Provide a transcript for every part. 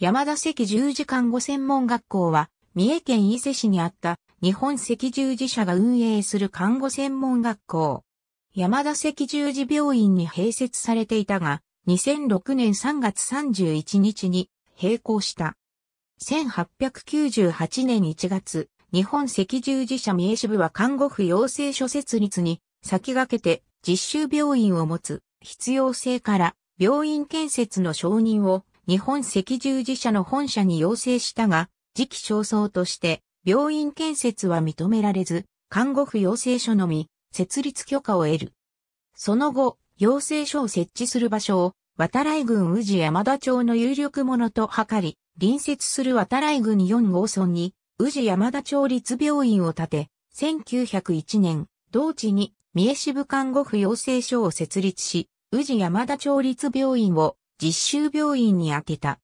山田赤十字看護専門学校は、三重県伊勢市にあった日本赤十字社が運営する看護専門学校。山田赤十字病院に併設されていたが、2006年3月31日に閉校した。1898年1月、日本赤十字社三重支部は看護婦養成所設立に先駆けて実習病院を持つ必要性から病院建設の承認を日本赤十字社の本社に要請したが、時期尚早として、病院建設は認められず、看護婦要請書のみ、設立許可を得る。その後、要請書を設置する場所を、渡来郡宇治山田町の有力者と図り、隣接する渡来郡4号村に、宇治山田町立病院を建て、1901年、同地に三重支部看護婦養成所を設立し、宇治山田町立病院を実習病院に当てた。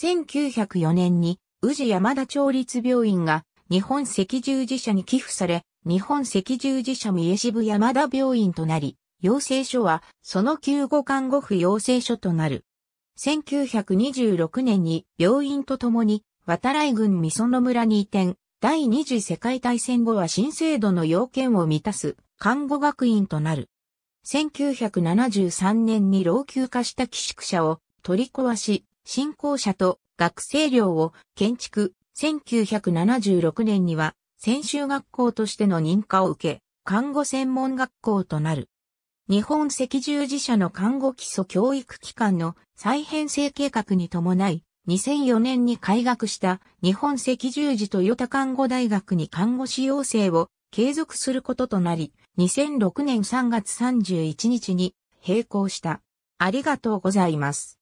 1904年に宇治山田町立病院が日本赤十字社に寄付され、日本赤十字社三重支部山田病院となり、養成所はその救護看護婦養成所となる。1926年に病院とともに渡来郡美園村に移転、第二次世界大戦後は新制度の要件を満たす看護学院となる。1973年に老朽化した寄宿舎を取り壊し、新校舎と学生寮を建築、1976年には専修学校としての認可を受け、看護専門学校となる。日本赤十字社の看護基礎教育機関の再編成計画に伴い、2004年に開学した日本赤十字と豊田看護大学に看護師養成を継続することとなり、2006年3月31日に閉校した。ありがとうございます。